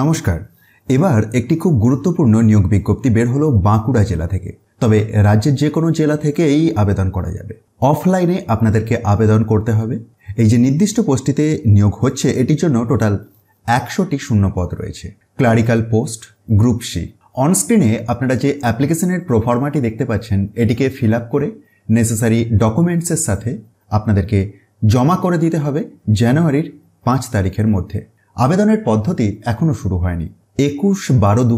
নমস্কার এবার একটি খুব গুরুত্বপূর্ণ নিয়োগ বিজ্ঞপ্তি বের হলো বাঁকুড়া জেলা থেকে তবে রাজ্যের যে কোনো জেলা থেকেই আবেদন করা যাবে অফলাইনে আপনাদেরকে আবেদন করতে হবে এই যে নির্দিষ্ট পোস্টটিতে নিয়োগ হচ্ছে এটির জন্য টোটাল একশোটি শূন্য পদ রয়েছে ক্লারিক্যাল পোস্ট গ্রুপ সি অনস্ক্রিনে আপনারা যে অ্যাপ্লিকেশনের প্রফর্মাটি দেখতে পাচ্ছেন এটিকে ফিল আপ করে নেসেসারি ডকুমেন্টসের সাথে আপনাদেরকে জমা করে দিতে হবে জানুয়ারির পাঁচ তারিখের মধ্যে আবেদনের পদ্ধতি এখনও শুরু হয়নি একুশ বারো দু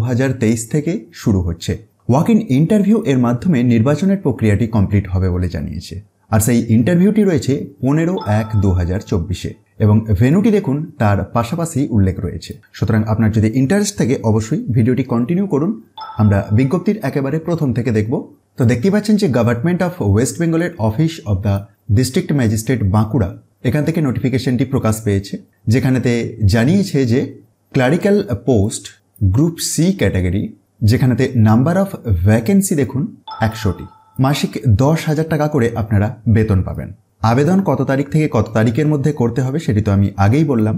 থেকে শুরু হচ্ছে ওয়াক ইন ইন্টারভিউ এর মাধ্যমে নির্বাচনের প্রক্রিয়াটি কমপ্লিট হবে বলে জানিয়েছে আর সেই ইন্টারভিউটি রয়েছে পনেরো এক দু হাজার চব্বিশে এবং ভেনুটি দেখুন তার পাশাপাশি উল্লেখ রয়েছে সুতরাং আপনার যদি ইন্টারেস্ট থাকে অবশ্যই ভিডিওটি কন্টিনিউ করুন আমরা বিজ্ঞপ্তির একেবারে প্রথম থেকে দেখব তো দেখতে পাচ্ছেন যে গভর্নমেন্ট অফ ওয়েস্ট বেঙ্গলের office of the district magistrate Bankura এখান থেকে নোটিফিকেশনটি প্রকাশ পেয়েছে যেখানেতে জানিয়েছে যে clerical post group C category যেখানেতে নাম্বার অফ ভ্যাকেন্সি দেখুন একশোটি মাসিক দশ হাজার টাকা করে আপনারা বেতন পাবেন আবেদন কত তারিখ থেকে কত তারিখের মধ্যে করতে হবে সেটি তো আমি আগেই বললাম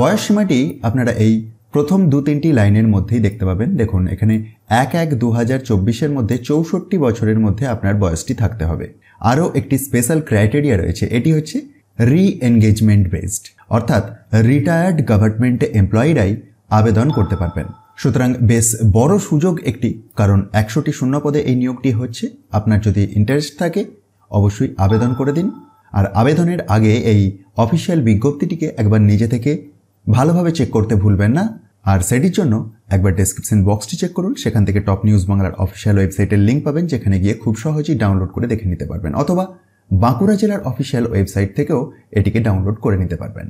বয়সসীমাটি আপনারা এই প্রথম দু তিনটি লাইনের মধ্যেই দেখতে পাবেন দেখুন এখানে এক এক দু হাজার চব্বিশের মধ্যে চৌষট্টি বছরের মধ্যে আপনার বয়সটি থাকতে হবে আরও একটি স্পেশাল ক্রাইটেরিয়া রয়েছে এটি হচ্ছে রি এনগেজমেন্ট বেসড অর্থাৎ রিটায়ার্ড গভর্নমেন্ট এমপ্লয়িরাই আবেদন করতে পারবেন সুতরাং বেশ বড় সুযোগ একটি কারণ একশোটি শূন্য পদে এই নিয়োগটি হচ্ছে আপনার যদি ইন্টারেস্ট থাকে অবশ্যই আবেদন করে দিন আর আবেদনের আগে এই অফিসিয়াল বিজ্ঞপ্তিটিকে একবার নিজে থেকে ভালোভাবে চেক করতে ভুলবেন না আর সেটির জন্য একবার ডেসক্রিপশন বক্সটি চেক করুন সেখান থেকে টপ নিউজ বাংলার অফিসিয়াল ওয়েবসাইটের লিঙ্ক পাবেন যেখানে গিয়ে খুব সহজেই ডাউনলোড করে দেখে নিতে পারবেন অথবা বাঁকুড়া জেলার অফিসিয়াল ওয়েবসাইট থেকেও এটিকে ডাউনলোড করে নিতে পারবেন